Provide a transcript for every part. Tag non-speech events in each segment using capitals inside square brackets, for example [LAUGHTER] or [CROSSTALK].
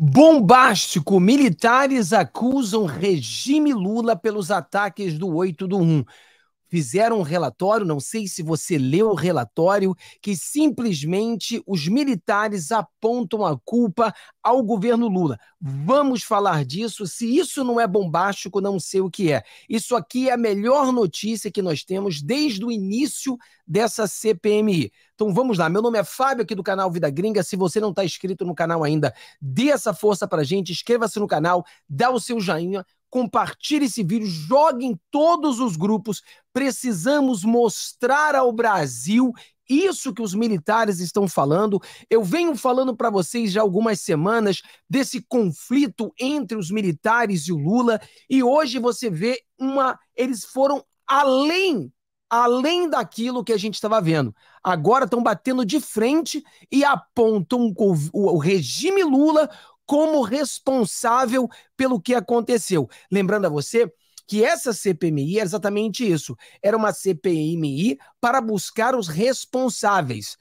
Bombástico: militares acusam regime Lula pelos ataques do 8 do 1 fizeram um relatório, não sei se você leu o relatório, que simplesmente os militares apontam a culpa ao governo Lula. Vamos falar disso. Se isso não é bombástico, não sei o que é. Isso aqui é a melhor notícia que nós temos desde o início dessa CPMI. Então vamos lá. Meu nome é Fábio aqui do canal Vida Gringa. Se você não está inscrito no canal ainda, dê essa força a gente, inscreva-se no canal, dá o seu joinha compartilhe esse vídeo, jogue em todos os grupos. Precisamos mostrar ao Brasil isso que os militares estão falando. Eu venho falando para vocês já algumas semanas desse conflito entre os militares e o Lula, e hoje você vê uma. Eles foram além. Além daquilo que a gente estava vendo. Agora estão batendo de frente e apontam o, o regime Lula como responsável pelo que aconteceu. Lembrando a você que essa CPMI era é exatamente isso. Era uma CPMI para buscar os responsáveis,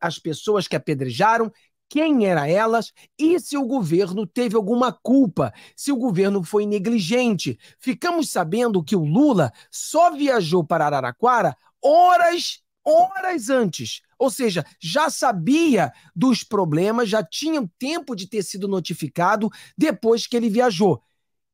as pessoas que apedrejaram, quem eram elas e se o governo teve alguma culpa, se o governo foi negligente. Ficamos sabendo que o Lula só viajou para Araraquara horas horas antes. Ou seja, já sabia dos problemas, já tinha tempo de ter sido notificado depois que ele viajou.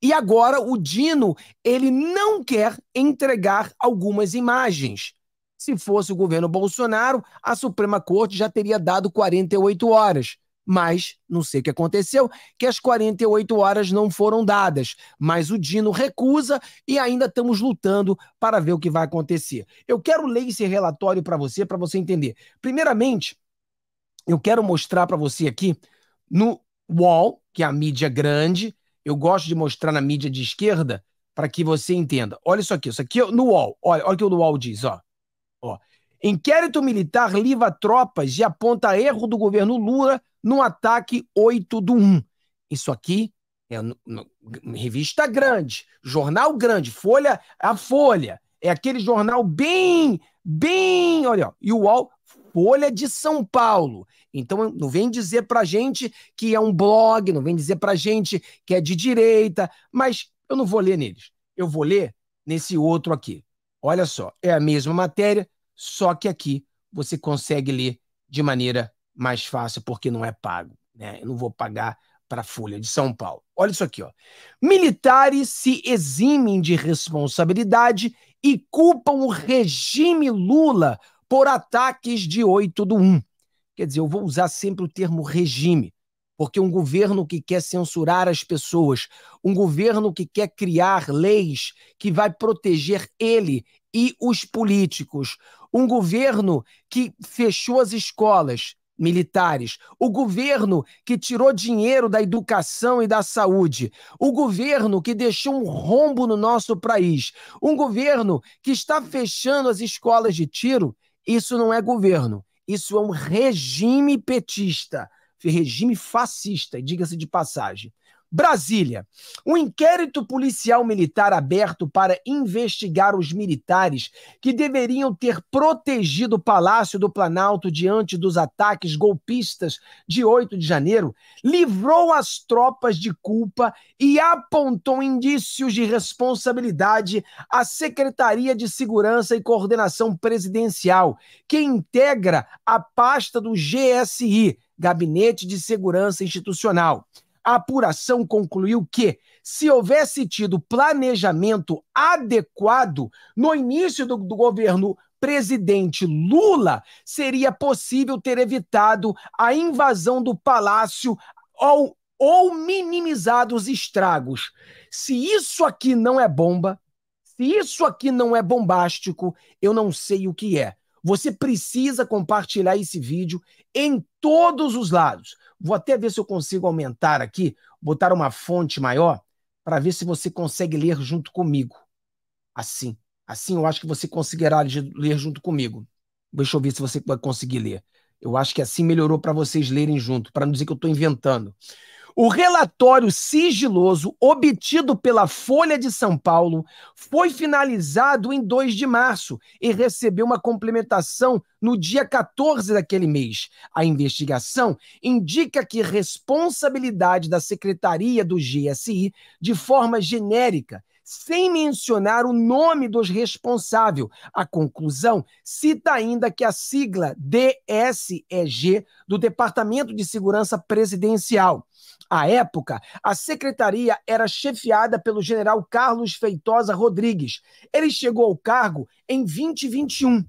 E agora o Dino, ele não quer entregar algumas imagens. Se fosse o governo Bolsonaro, a Suprema Corte já teria dado 48 horas mas não sei o que aconteceu, que as 48 horas não foram dadas, mas o Dino recusa e ainda estamos lutando para ver o que vai acontecer. Eu quero ler esse relatório para você, para você entender. Primeiramente, eu quero mostrar para você aqui no Wall, que é a mídia grande, eu gosto de mostrar na mídia de esquerda para que você entenda. Olha isso aqui, isso aqui é no Wall. Olha, olha o que o Wall diz, ó. ó. Inquérito militar liva tropas e aponta erro do governo Lula no ataque 8 do 1. Isso aqui é no, no, revista grande, jornal grande, Folha a Folha. É aquele jornal bem, bem, olha, ó, e o UOL, Folha de São Paulo. Então não vem dizer pra gente que é um blog, não vem dizer pra gente que é de direita, mas eu não vou ler neles. Eu vou ler nesse outro aqui. Olha só, é a mesma matéria, só que aqui você consegue ler de maneira mais fácil, porque não é pago. Né? Eu não vou pagar para a Folha de São Paulo. Olha isso aqui, ó. Militares se eximem de responsabilidade e culpam o regime Lula por ataques de 8 do 1. Quer dizer, eu vou usar sempre o termo regime, porque um governo que quer censurar as pessoas, um governo que quer criar leis que vai proteger ele e os políticos, um governo que fechou as escolas militares, o governo que tirou dinheiro da educação e da saúde, o governo que deixou um rombo no nosso país, um governo que está fechando as escolas de tiro, isso não é governo, isso é um regime petista regime fascista, diga-se de passagem. Brasília. Um inquérito policial militar aberto para investigar os militares que deveriam ter protegido o Palácio do Planalto diante dos ataques golpistas de 8 de janeiro livrou as tropas de culpa e apontou indícios de responsabilidade à Secretaria de Segurança e Coordenação Presidencial, que integra a pasta do GSI, Gabinete de Segurança Institucional. A apuração concluiu que, se houvesse tido planejamento adequado no início do, do governo presidente Lula, seria possível ter evitado a invasão do palácio ou minimizado os estragos. Se isso aqui não é bomba, se isso aqui não é bombástico, eu não sei o que é. Você precisa compartilhar esse vídeo em todos os lados. Vou até ver se eu consigo aumentar aqui, botar uma fonte maior, para ver se você consegue ler junto comigo. Assim. Assim eu acho que você conseguirá ler junto comigo. Deixa eu ver se você vai conseguir ler. Eu acho que assim melhorou para vocês lerem junto, para não dizer que eu estou inventando. O relatório sigiloso obtido pela Folha de São Paulo foi finalizado em 2 de março e recebeu uma complementação no dia 14 daquele mês. A investigação indica que responsabilidade da Secretaria do GSI, de forma genérica, sem mencionar o nome dos responsáveis. A conclusão cita ainda que a sigla DSEG do Departamento de Segurança Presidencial à época, a secretaria era chefiada pelo general Carlos Feitosa Rodrigues. Ele chegou ao cargo em 2021.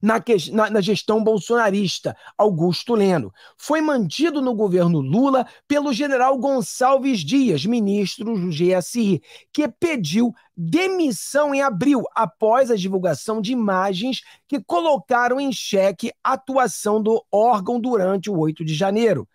Na, que, na, na, gestão bolsonarista, Augusto Leno. Foi mantido no governo Lula pelo general Gonçalves Dias, ministro do GSI, que pediu demissão em abril, após a divulgação de imagens que colocaram em xeque a atuação do órgão durante o 8 de janeiro.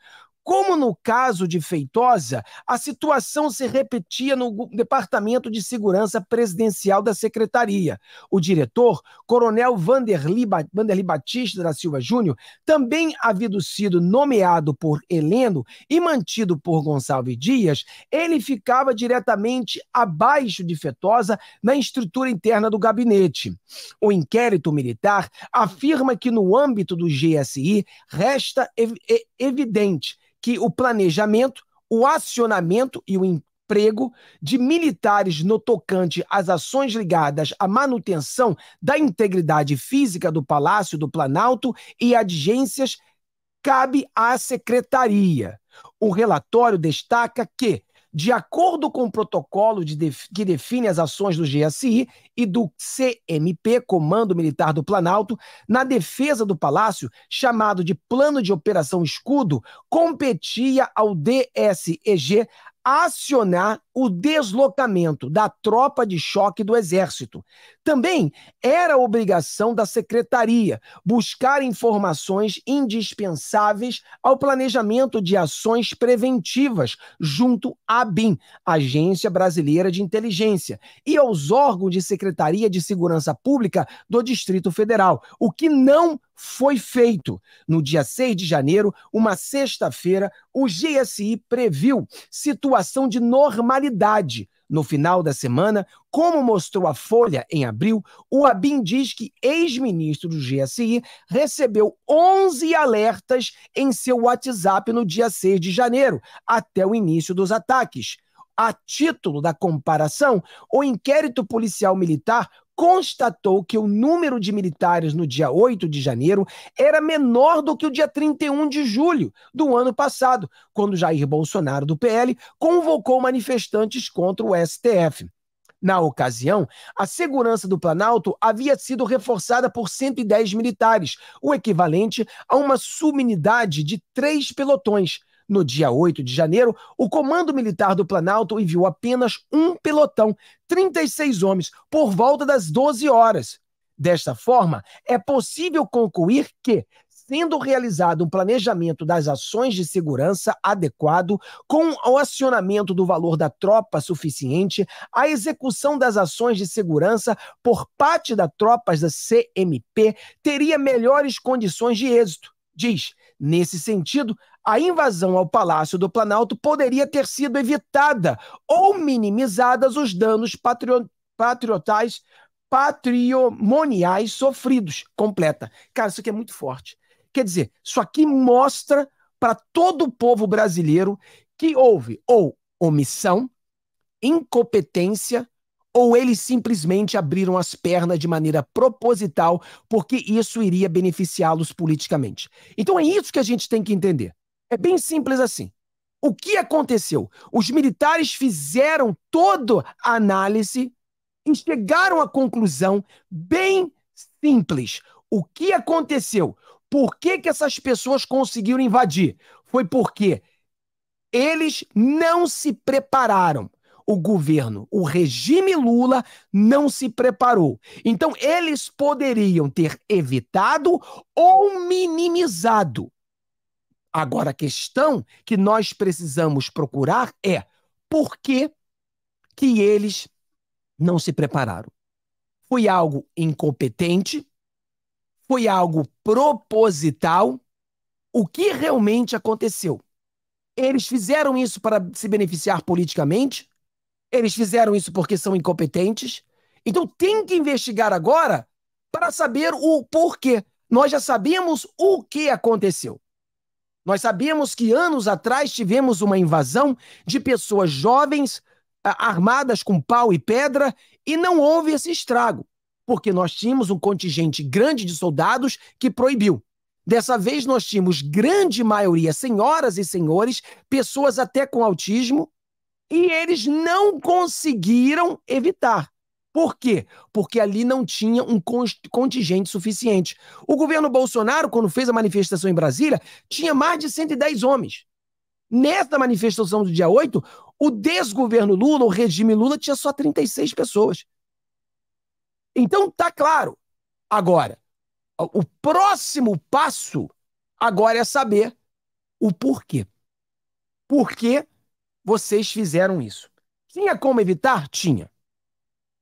Como no caso de Feitosa, a situação se repetia no Departamento de Segurança Presidencial da Secretaria. O diretor, Coronel Vanderli, Vanderli Batista da Silva Júnior, também havido sido nomeado por Heleno e mantido por Gonçalves Dias, ele ficava diretamente abaixo de Feitosa na estrutura interna do gabinete. O inquérito militar afirma que no âmbito do GSI resta evidente que o planejamento, o acionamento e o emprego de militares no tocante às ações ligadas à manutenção da integridade física do Palácio do Planalto e adigências cabe à secretaria. O relatório destaca que de acordo com o protocolo de def que define as ações do GSI e do CMP, Comando Militar do Planalto, na defesa do palácio, chamado de Plano de Operação Escudo, competia ao DSEG acionar o deslocamento da tropa de choque do Exército. Também era obrigação da Secretaria buscar informações indispensáveis ao planejamento de ações preventivas junto à BIM, Agência Brasileira de Inteligência, e aos órgãos de Secretaria de Segurança Pública do Distrito Federal, o que não foi feito. No dia 6 de janeiro, uma sexta-feira, o GSI previu situação de normalidade. No final da semana, como mostrou a Folha em abril, o Abin diz que ex-ministro do GSI recebeu 11 alertas em seu WhatsApp no dia 6 de janeiro, até o início dos ataques. A título da comparação, o inquérito policial militar constatou que o número de militares no dia 8 de janeiro era menor do que o dia 31 de julho do ano passado, quando Jair Bolsonaro, do PL, convocou manifestantes contra o STF. Na ocasião, a segurança do Planalto havia sido reforçada por 110 militares, o equivalente a uma subunidade de três pelotões. No dia 8 de janeiro, o Comando Militar do Planalto enviou apenas um pelotão, 36 homens, por volta das 12 horas. Desta forma, é possível concluir que, sendo realizado um planejamento das ações de segurança adequado, com o acionamento do valor da tropa suficiente, a execução das ações de segurança por parte das tropas da CMP teria melhores condições de êxito. Diz, nesse sentido, a invasão ao Palácio do Planalto poderia ter sido evitada ou minimizadas os danos patrio, patriotais, patrimoniais sofridos. Completa. Cara, isso aqui é muito forte. Quer dizer, isso aqui mostra para todo o povo brasileiro que houve ou omissão, incompetência, ou eles simplesmente abriram as pernas de maneira proposital porque isso iria beneficiá-los politicamente. Então é isso que a gente tem que entender. É bem simples assim. O que aconteceu? Os militares fizeram toda a análise e chegaram à conclusão bem simples. O que aconteceu? Por que, que essas pessoas conseguiram invadir? Foi porque eles não se prepararam. O governo, o regime Lula não se preparou. Então, eles poderiam ter evitado ou minimizado Agora, a questão que nós precisamos procurar é por que, que eles não se prepararam? Foi algo incompetente? Foi algo proposital? O que realmente aconteceu? Eles fizeram isso para se beneficiar politicamente? Eles fizeram isso porque são incompetentes? Então tem que investigar agora para saber o porquê. Nós já sabemos o que aconteceu. Nós sabemos que anos atrás tivemos uma invasão de pessoas jovens armadas com pau e pedra e não houve esse estrago, porque nós tínhamos um contingente grande de soldados que proibiu. Dessa vez nós tínhamos grande maioria, senhoras e senhores, pessoas até com autismo, e eles não conseguiram evitar. Por quê? Porque ali não tinha um contingente suficiente. O governo Bolsonaro, quando fez a manifestação em Brasília, tinha mais de 110 homens. Nessa manifestação do dia 8, o desgoverno Lula, o regime Lula, tinha só 36 pessoas. Então tá claro. Agora, o próximo passo agora é saber o porquê. Por que vocês fizeram isso? Tinha como evitar? Tinha.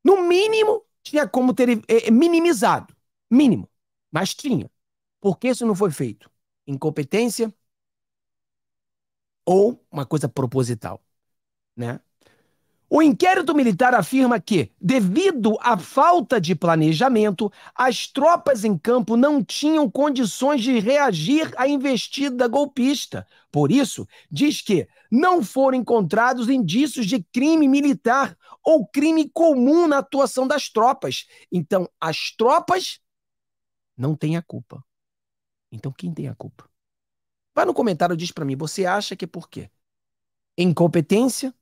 No mínimo, tinha como ter é, é, minimizado. Mínimo. Mas tinha. Por que isso não foi feito? Incompetência ou uma coisa proposital, né? O inquérito militar afirma que, devido à falta de planejamento, as tropas em campo não tinham condições de reagir à investida golpista. Por isso, diz que não foram encontrados indícios de crime militar ou crime comum na atuação das tropas. Então, as tropas não têm a culpa. Então, quem tem a culpa? Vai no comentário e diz para mim, você acha que é por quê? Incompetência?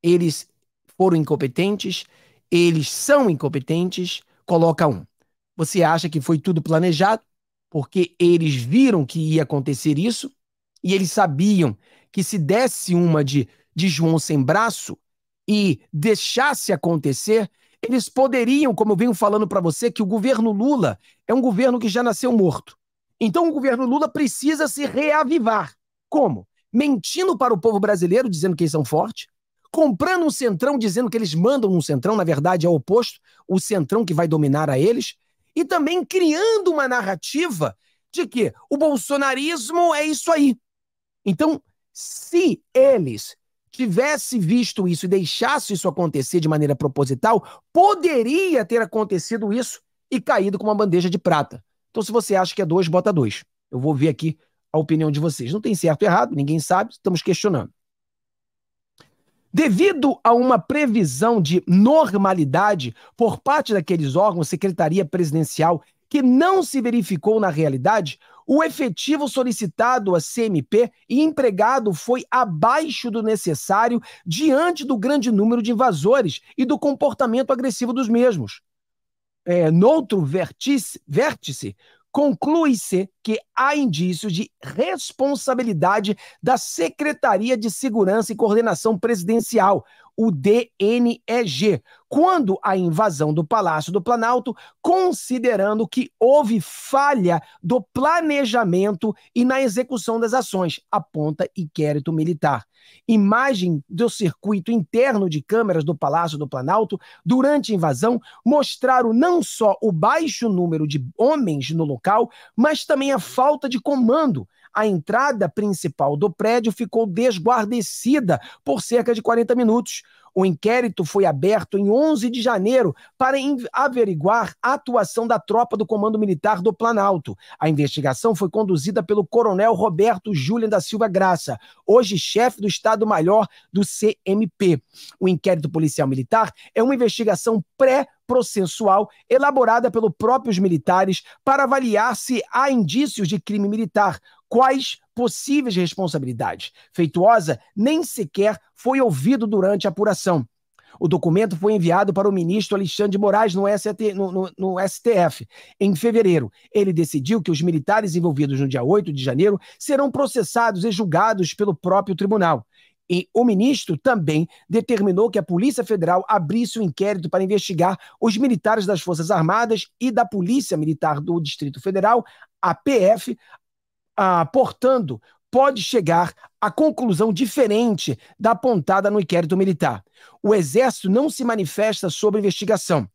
Eles foram incompetentes? Eles são incompetentes? Coloca um. Você acha que foi tudo planejado? Porque eles viram que ia acontecer isso? E eles sabiam que se desse uma de, de João sem braço, e deixasse acontecer, eles poderiam, como eu venho falando para você, que o governo Lula é um governo que já nasceu morto. Então o governo Lula precisa se reavivar. Como? Mentindo para o povo brasileiro, dizendo que eles são fortes, comprando um centrão, dizendo que eles mandam um centrão, na verdade é o oposto, o centrão que vai dominar a eles, e também criando uma narrativa de que o bolsonarismo é isso aí. Então, se eles tivesse visto isso e deixasse isso acontecer de maneira proposital, poderia ter acontecido isso e caído com uma bandeja de prata. Então, se você acha que é dois, bota dois. Eu vou ver aqui a opinião de vocês. Não tem certo ou errado, ninguém sabe, estamos questionando. Devido a uma previsão de normalidade por parte daqueles órgãos, secretaria presidencial, que não se verificou na realidade, o efetivo solicitado à CMP e empregado foi abaixo do necessário diante do grande número de invasores e do comportamento agressivo dos mesmos. É, noutro vértice, vértice conclui-se que há indícios de responsabilidade da Secretaria de Segurança e Coordenação Presidencial, o DNEG, quando a invasão do Palácio do Planalto, considerando que houve falha do planejamento e na execução das ações, aponta inquérito militar. Imagem do circuito interno de câmeras do Palácio do Planalto durante a invasão mostraram não só o baixo número de homens no local, mas também a falta de comando a entrada principal do prédio ficou desguardecida por cerca de 40 minutos. O inquérito foi aberto em 11 de janeiro para averiguar a atuação da tropa do Comando Militar do Planalto. A investigação foi conduzida pelo Coronel Roberto Júlia da Silva Graça, hoje chefe do Estado-Maior do CMP. O inquérito policial militar é uma investigação pré processual elaborada pelos próprios militares para avaliar se há indícios de crime militar, quais possíveis responsabilidades. Feituosa nem sequer foi ouvido durante a apuração. O documento foi enviado para o ministro Alexandre de Moraes no, ST, no, no, no, STF. Em fevereiro, ele decidiu que os militares envolvidos no dia 8 de janeiro serão processados e julgados pelo próprio tribunal. E o ministro também determinou que a Polícia Federal abrisse um inquérito para investigar os militares das Forças Armadas e da Polícia Militar do Distrito Federal, a PF, ah, portando, pode chegar à conclusão diferente da apontada no inquérito militar. O Exército não se manifesta sobre a investigação.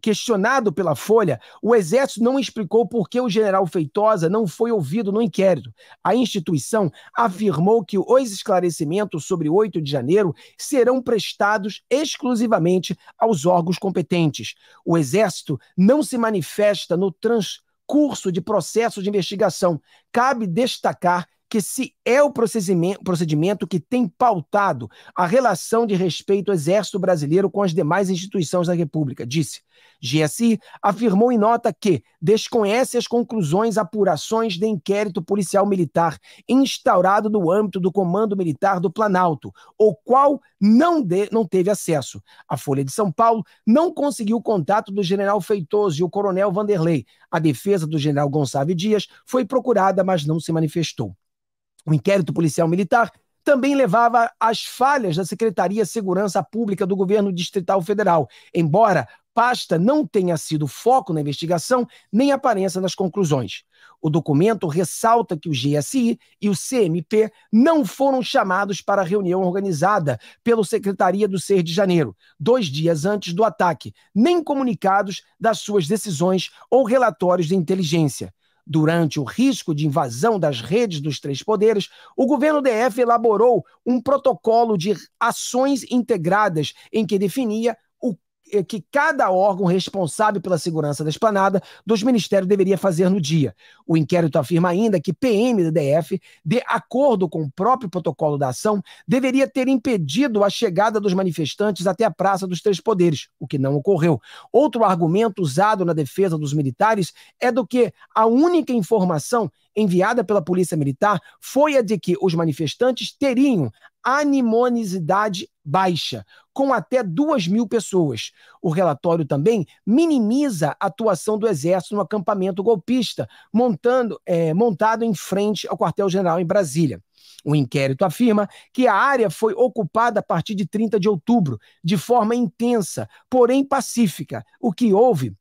Questionado pela Folha, o Exército não explicou por que o general Feitosa não foi ouvido no inquérito. A instituição afirmou que os esclarecimentos sobre 8 de janeiro serão prestados exclusivamente aos órgãos competentes. O Exército não se manifesta no trans curso de processo de investigação. Cabe destacar que se é o procedimento que tem pautado a relação de respeito ao Exército Brasileiro com as demais instituições da República, disse. GSI afirmou em nota que desconhece as conclusões, apurações de inquérito policial militar instaurado no âmbito do Comando Militar do Planalto, o qual não, de, não teve acesso. A Folha de São Paulo não conseguiu o contato do general Feitoso e o coronel Vanderlei. A defesa do general Gonçalves Dias foi procurada, mas não se manifestou o inquérito policial militar, também levava às falhas da Secretaria de Segurança Pública do governo distrital federal, embora pasta não tenha sido foco na investigação nem aparência nas conclusões. O documento ressalta que o GSI e o CMP não foram chamados para a reunião organizada pela Secretaria do Ser de Janeiro, dois dias antes do ataque, nem comunicados das suas decisões ou relatórios de inteligência. Durante o risco de invasão das redes dos três poderes, o governo DF elaborou um protocolo de ações integradas em que definia é que cada órgão responsável pela segurança da esplanada dos ministérios deveria fazer no dia. O inquérito afirma ainda que PM da DF, de acordo com o próprio protocolo da ação, deveria ter impedido a chegada dos manifestantes até a Praça dos Três Poderes, o que não ocorreu. Outro argumento usado na defesa dos militares é do que a única informação enviada pela Polícia Militar foi a de que os manifestantes teriam animosidade baixa, com até 2 mil pessoas. O relatório também minimiza a atuação do Exército no acampamento golpista, montando, é, montado em frente ao quartel-general em Brasília. O inquérito afirma que a área foi ocupada a partir de 30 de outubro, de forma intensa, porém pacífica. O que houve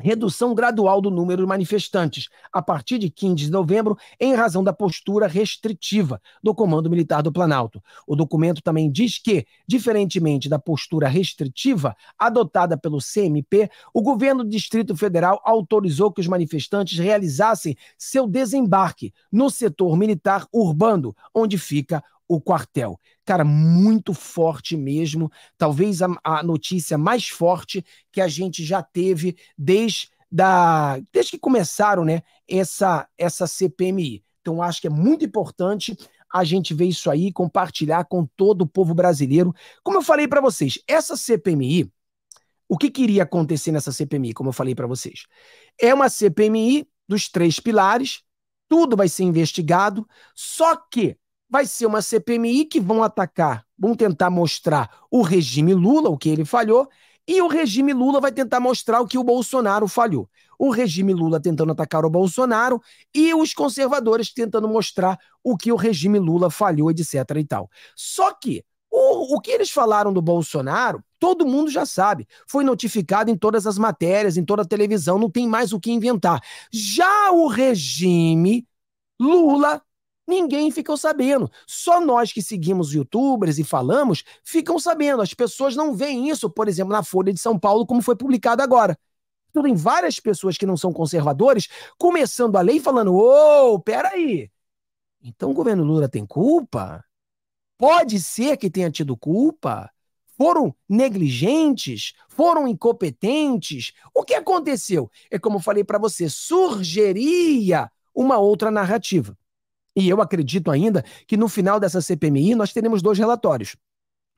redução gradual do número de manifestantes a partir de 15 de novembro, em razão da postura restritiva do Comando Militar do Planalto. O documento também diz que, diferentemente da postura restritiva adotada pelo CMP, o governo do Distrito Federal autorizou que os manifestantes realizassem seu desembarque no setor militar urbano, onde fica o quartel cara, muito forte mesmo. Talvez a, a, notícia mais forte que a gente já teve desde, da, desde que começaram né, essa, essa CPMI. Então, acho que é muito importante a gente ver isso aí, compartilhar com todo o povo brasileiro. Como eu falei para vocês, essa CPMI, o que queria acontecer nessa CPMI, como eu falei para vocês? É uma CPMI dos três pilares, tudo vai ser investigado, só que vai ser uma CPMI que vão atacar, vão tentar mostrar o regime Lula, o que ele falhou, e o regime Lula vai tentar mostrar o que o Bolsonaro falhou. O regime Lula tentando atacar o Bolsonaro e os conservadores tentando mostrar o que o regime Lula falhou, etc e tal. Só que o, o que eles falaram do Bolsonaro, todo mundo já sabe. Foi notificado em todas as matérias, em toda a televisão, não tem mais o que inventar. Já o regime Lula ninguém ficou sabendo. Só nós que seguimos youtubers e falamos ficam sabendo. As pessoas não veem isso, por exemplo, na Folha de São Paulo, como foi publicado agora. tudo então, tem várias pessoas que não são conservadores começando a lei falando: ô, oh, peraí. Então o governo Lula tem culpa? Pode ser que tenha tido culpa? Foram negligentes? Foram incompetentes? O que aconteceu? É como eu falei para você, surgiria uma outra narrativa. E eu acredito ainda que no final dessa CPMI nós teremos dois relatórios.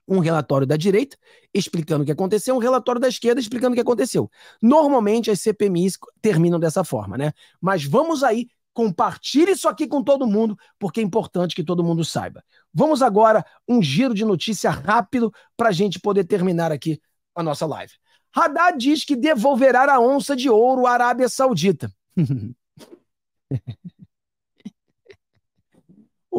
Um relatório da direita explicando o que aconteceu, um relatório da esquerda explicando o que aconteceu. Normalmente as CPMIs terminam dessa forma, né? Mas vamos aí compartilhe isso aqui com todo mundo, porque é importante que todo mundo saiba. Vamos agora um giro de notícia rápido para a gente poder terminar aqui a nossa live. Haddad diz que devolverá a onça de ouro à Arábia Saudita. [LAUGHS]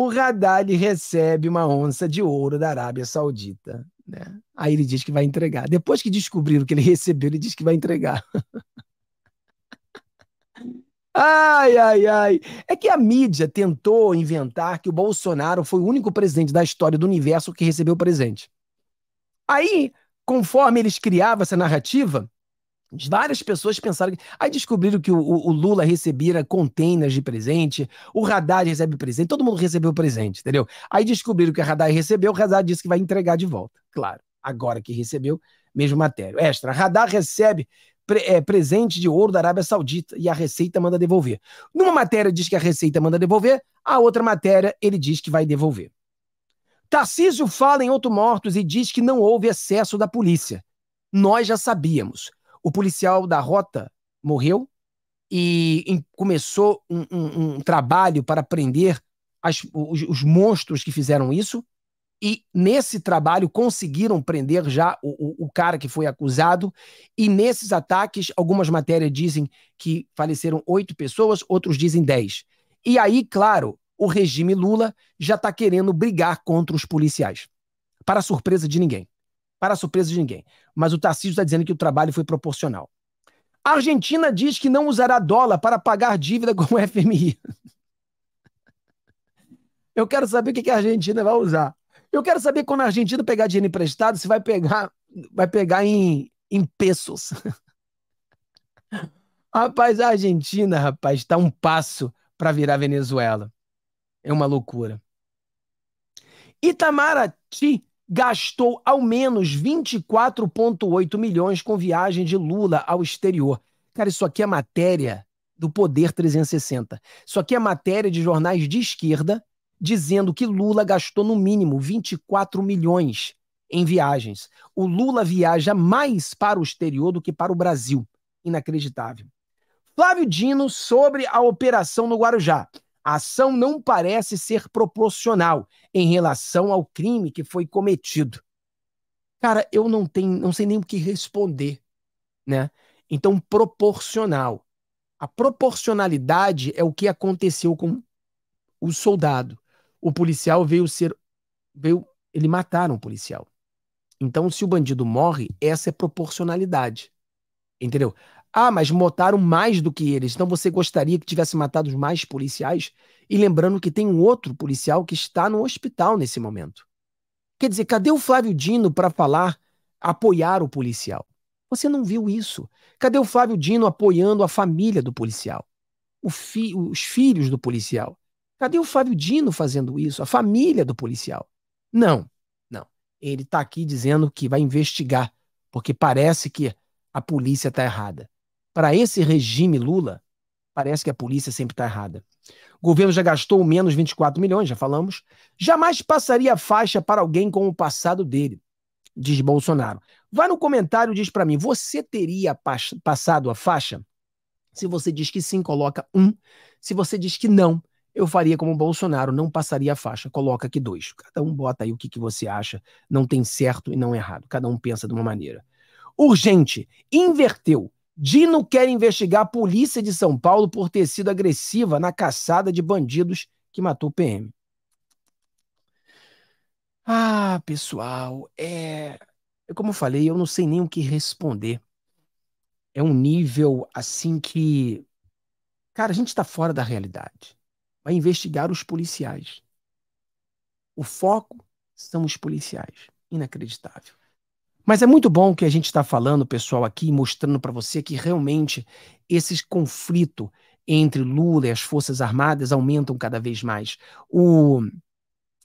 o Haddad recebe uma onça de ouro da Arábia Saudita. Né? Aí ele diz que vai entregar. Depois que descobriram que ele recebeu, ele diz que vai entregar. [LAUGHS] Ai, ai, ai. É que a mídia tentou inventar que o Bolsonaro foi o único presidente da história do universo que recebeu o presente. Aí, conforme eles criavam essa narrativa, Várias pessoas pensaram. Que... Aí descobriram que o, o, o, Lula recebia containers de presente, o Radar recebe presente, todo mundo recebeu presente, entendeu? Aí descobriram que o Radar recebeu, o Radar disse que vai entregar de volta. Claro, agora que recebeu, mesmo matéria. Extra, Radar recebe pre, é, presente de ouro da Arábia Saudita e a Receita manda devolver. Numa matéria diz que a Receita manda devolver, a outra matéria ele diz que vai devolver. Tarcísio fala em outro mortos e diz que não houve excesso da polícia. Nós já sabíamos o policial da rota morreu e começou um, um, um trabalho para prender as, os, os, monstros que fizeram isso. E nesse trabalho conseguiram prender já o, o, o cara que foi acusado. E nesses ataques, algumas matérias dizem que faleceram oito pessoas, outros dizem dez. E aí, claro, o regime Lula já está querendo brigar contra os policiais, para surpresa de ninguém para surpresa de ninguém. Mas o Tarcísio está dizendo que o trabalho foi proporcional. A Argentina diz que não usará dólar para pagar dívida com o FMI. [LAUGHS] Eu quero saber o que a Argentina vai usar. Eu quero saber quando a Argentina pegar dinheiro emprestado, se vai pegar, vai pegar em, em pesos. [LAUGHS] Rapaz, a Argentina, rapaz, está um passo para virar Venezuela. É uma loucura. Itamaraty gastou ao menos 24,8 milhões com viagem de Lula ao exterior. Cara, isso aqui é matéria do Poder 360. Isso aqui é matéria de jornais de esquerda dizendo que Lula gastou no mínimo 24 milhões em viagens. O Lula viaja mais para o exterior do que para o Brasil. Inacreditável. Flávio Dino sobre a operação no Guarujá. A ação não parece ser proporcional em relação ao crime que foi cometido. Cara, eu não tenho, não sei nem o que responder, né? Então, proporcional. A proporcionalidade é o que aconteceu com o soldado. O policial veio ser veio, ele mataram o policial. Então, se o bandido morre, essa é proporcionalidade. Entendeu? Ah, mas mataram mais do que eles. Então você gostaria que tivesse matado mais policiais? E lembrando que tem um outro policial que está no hospital nesse momento. Quer dizer, cadê o Flávio Dino para falar, apoiar o policial? Você não viu isso. Cadê o Flávio Dino apoiando a família do policial? Fi os filhos do policial? Cadê o Flávio Dino fazendo isso? A família do policial? Não, não. Ele está aqui dizendo que vai investigar, porque parece que a polícia está errada. Para esse regime Lula, parece que a polícia sempre está errada. O governo já gastou menos 24 milhões, já falamos. Jamais passaria faixa para alguém com o passado dele, diz Bolsonaro. Vai no comentário e diz para mim, você teria passado a faixa? Se você diz que sim, coloca um. Se você diz que não, eu faria como Bolsonaro, não passaria a faixa, coloca aqui dois. Cada um bota aí o que, que você acha, não tem certo e não errado. Cada um pensa de uma maneira. Urgente, inverteu Dino quer investigar a polícia de São Paulo por ter sido agressiva na caçada de bandidos que matou o PM. Ah, pessoal, é, é. Como eu falei, eu não sei nem o que responder. É um nível assim que. Cara, a gente está fora da realidade. Vai investigar os policiais. O foco são os policiais. Inacreditável. Mas é muito bom que a gente está falando, pessoal, aqui, mostrando para você que realmente esse conflito entre Lula e as Forças Armadas aumentam cada vez mais. O,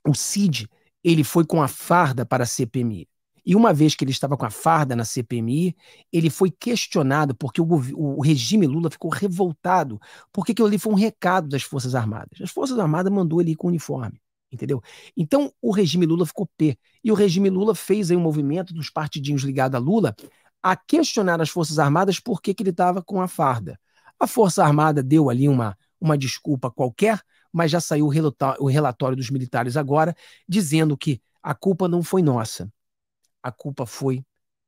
o Cid, ele foi com a farda para a CPMI. E uma vez que ele estava com a farda na CPMI, ele foi questionado, porque o, o regime Lula ficou revoltado, porque aquilo ali foi um recado das Forças Armadas. As Forças Armadas mandou ele ir com o uniforme entendeu? Então o regime Lula ficou P. E o regime Lula fez aí um movimento dos partidinhos ligados a Lula a questionar as Forças Armadas por que, que ele estava com a farda. A Força Armada deu ali uma, uma desculpa qualquer, mas já saiu o relatório dos militares agora dizendo que a culpa não foi nossa, a culpa foi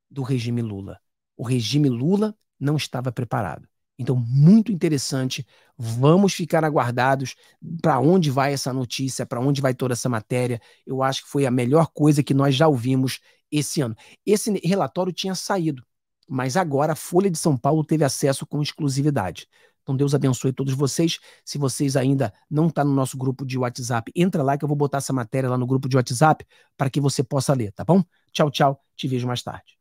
do regime Lula. O regime Lula não estava preparado. Então, muito interessante. Vamos ficar aguardados para onde vai essa notícia, para onde vai toda essa matéria. Eu acho que foi a melhor coisa que nós já ouvimos esse ano. Esse relatório tinha saído, mas agora a Folha de São Paulo teve acesso com exclusividade. Então, Deus abençoe todos vocês. Se vocês ainda não estão tá no nosso grupo de WhatsApp, entra lá que eu vou botar essa matéria lá no grupo de WhatsApp para que você possa ler, tá bom? Tchau, tchau. Te vejo mais tarde.